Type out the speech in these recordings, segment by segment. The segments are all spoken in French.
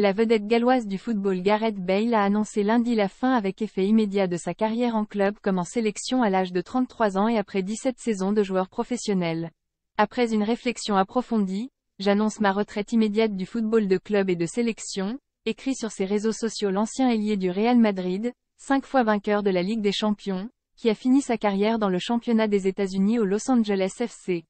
La vedette galloise du football Gareth Bale a annoncé lundi la fin avec effet immédiat de sa carrière en club comme en sélection à l'âge de 33 ans et après 17 saisons de joueur professionnel. Après une réflexion approfondie, j'annonce ma retraite immédiate du football de club et de sélection, écrit sur ses réseaux sociaux l'ancien ailier du Real Madrid, cinq fois vainqueur de la Ligue des Champions, qui a fini sa carrière dans le championnat des États-Unis au Los Angeles FC.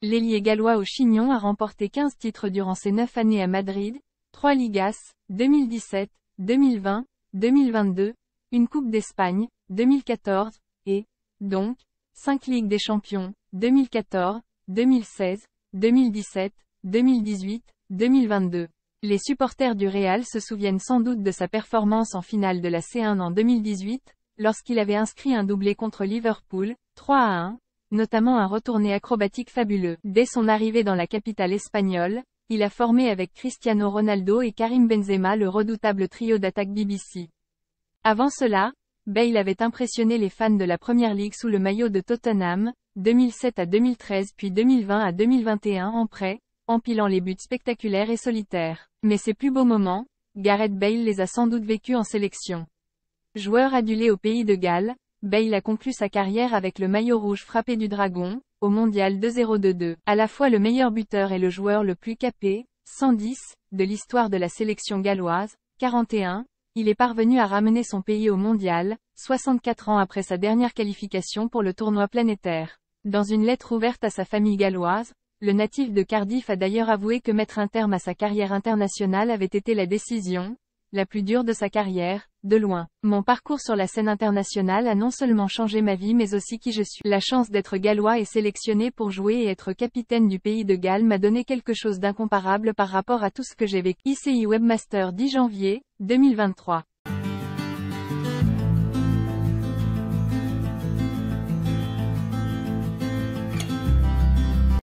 L'ailier gallois au Chignon a remporté 15 titres durant ses 9 années à Madrid, 3 Ligas, 2017, 2020, 2022, une Coupe d'Espagne, 2014, et, donc, 5 Ligues des Champions, 2014, 2016, 2017, 2018, 2022. Les supporters du Real se souviennent sans doute de sa performance en finale de la C1 en 2018, lorsqu'il avait inscrit un doublé contre Liverpool, 3 à 1, notamment un retourné acrobatique fabuleux. Dès son arrivée dans la capitale espagnole, il a formé avec Cristiano Ronaldo et Karim Benzema le redoutable trio d'attaque BBC. Avant cela, Bale avait impressionné les fans de la Première Ligue sous le maillot de Tottenham, 2007 à 2013 puis 2020 à 2021 en prêt, empilant les buts spectaculaires et solitaires. Mais ses plus beaux moments, Gareth Bale les a sans doute vécus en sélection. Joueur adulé au pays de Galles, Bale a conclu sa carrière avec le maillot rouge frappé du Dragon, au Mondial 2-0-2-2. À la fois le meilleur buteur et le joueur le plus capé, 110, de l'histoire de la sélection galloise, 41, il est parvenu à ramener son pays au mondial, 64 ans après sa dernière qualification pour le tournoi planétaire. Dans une lettre ouverte à sa famille galloise, le natif de Cardiff a d'ailleurs avoué que mettre un terme à sa carrière internationale avait été la décision, la plus dure de sa carrière, de loin, mon parcours sur la scène internationale a non seulement changé ma vie mais aussi qui je suis. La chance d'être gallois et sélectionné pour jouer et être capitaine du pays de Galles m'a donné quelque chose d'incomparable par rapport à tout ce que j'ai vécu. ICI Webmaster 10 janvier, 2023